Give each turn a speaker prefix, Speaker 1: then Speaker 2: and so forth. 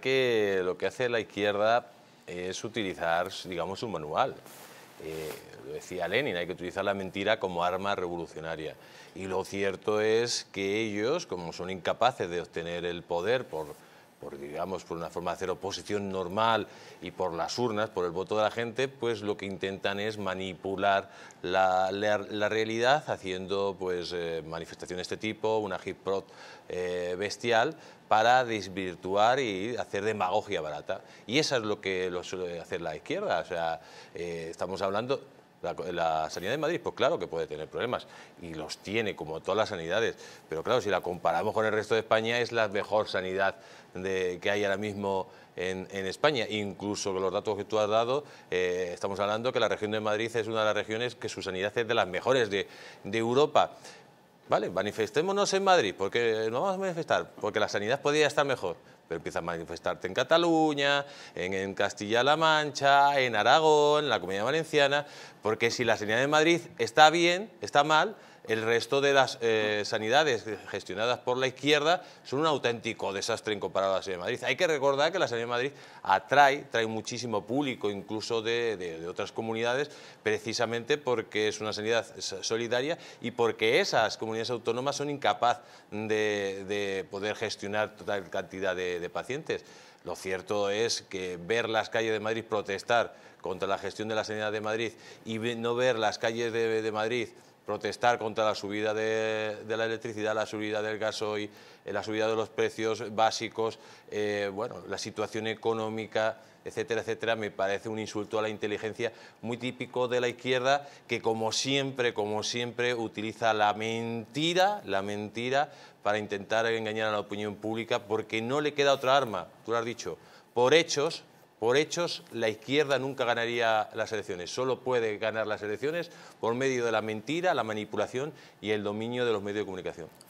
Speaker 1: que lo que hace la izquierda es utilizar, digamos, un manual. Eh, lo decía Lenin, hay que utilizar la mentira como arma revolucionaria. Y lo cierto es que ellos, como son incapaces de obtener el poder por por, digamos, por una forma de hacer oposición normal y por las urnas, por el voto de la gente, pues lo que intentan es manipular la, realidad haciendo pues, eh, manifestaciones de este tipo, una hip eh, bestial, para desvirtuar y hacer demagogia barata. Y eso es lo que lo suele hacer la izquierda. O sea, eh, estamos hablando la, sanidad de Madrid, pues claro que puede tener problemas y los tiene como todas las sanidades, pero claro, si la comparamos con el resto de España es la mejor sanidad de, que hay ahora mismo en, España. Incluso con los datos que tú has dado, eh, estamos hablando que la región de Madrid es una de las regiones que su sanidad es de las mejores de Europa. Vale, manifestémonos en Madrid, porque no vamos a manifestar, porque la sanidad podría estar mejor. Pero empieza a manifestarte en Cataluña, en, en Castilla-La Mancha, en Aragón, en la Comunidad Valenciana, porque si la sanidad de Madrid está bien, está mal, el resto de las eh, sanidades gestionadas por la izquierda son un auténtico desastre en comparado a la Sanidad de Madrid. Hay que recordar que la Sanidad de Madrid atrae, trae muchísimo público, incluso de, otras comunidades, precisamente porque es una sanidad solidaria y porque esas comunidades autónomas son incapaces de, poder gestionar tal cantidad de, pacientes. Lo cierto es que ver las calles de Madrid protestar contra la gestión de la sanidad de Madrid y no ver las calles de, de Madrid protestar contra la subida de, la electricidad, la subida del gasoil, eh, la subida de los precios básicos, eh, bueno, la situación económica, etcétera, etcétera, me parece un insulto a la inteligencia muy típico de la izquierda que como siempre, como siempre utiliza la mentira, la mentira para intentar engañar a la opinión pública porque no le queda otra arma, tú lo has dicho, por hechos, por hechos, la izquierda nunca ganaría las elecciones. Solo puede ganar las elecciones por medio de la mentira, la manipulación y el dominio de los medios de comunicación.